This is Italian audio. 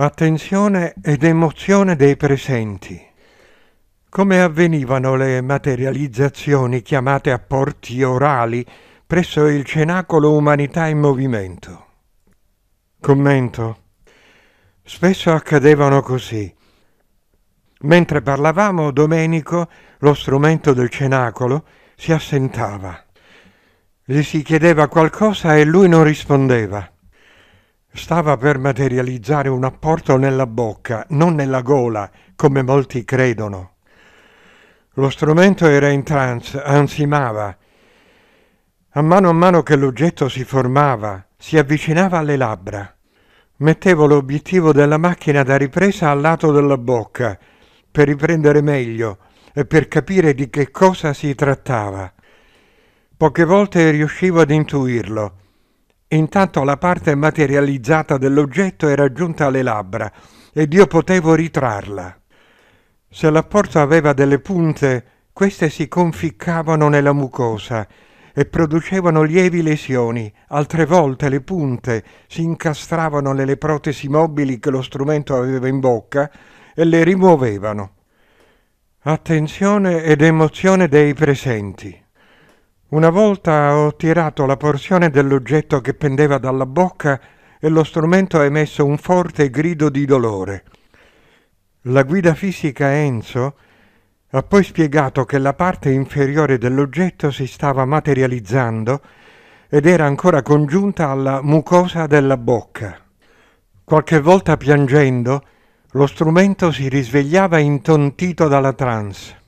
attenzione ed emozione dei presenti. Come avvenivano le materializzazioni chiamate apporti orali presso il cenacolo Umanità in Movimento? Commento. Spesso accadevano così. Mentre parlavamo, Domenico, lo strumento del cenacolo, si assentava. Gli si chiedeva qualcosa e lui non rispondeva stava per materializzare un apporto nella bocca, non nella gola, come molti credono. Lo strumento era in trance, ansimava. A mano a mano che l'oggetto si formava, si avvicinava alle labbra. Mettevo l'obiettivo della macchina da ripresa al lato della bocca, per riprendere meglio e per capire di che cosa si trattava. Poche volte riuscivo ad intuirlo, Intanto la parte materializzata dell'oggetto era giunta alle labbra ed io potevo ritrarla. Se l'apporto aveva delle punte, queste si conficcavano nella mucosa e producevano lievi lesioni, altre volte le punte si incastravano nelle protesi mobili che lo strumento aveva in bocca e le rimuovevano. Attenzione ed emozione dei presenti. Una volta ho tirato la porzione dell'oggetto che pendeva dalla bocca e lo strumento ha emesso un forte grido di dolore. La guida fisica Enzo ha poi spiegato che la parte inferiore dell'oggetto si stava materializzando ed era ancora congiunta alla mucosa della bocca. Qualche volta piangendo, lo strumento si risvegliava intontito dalla trance.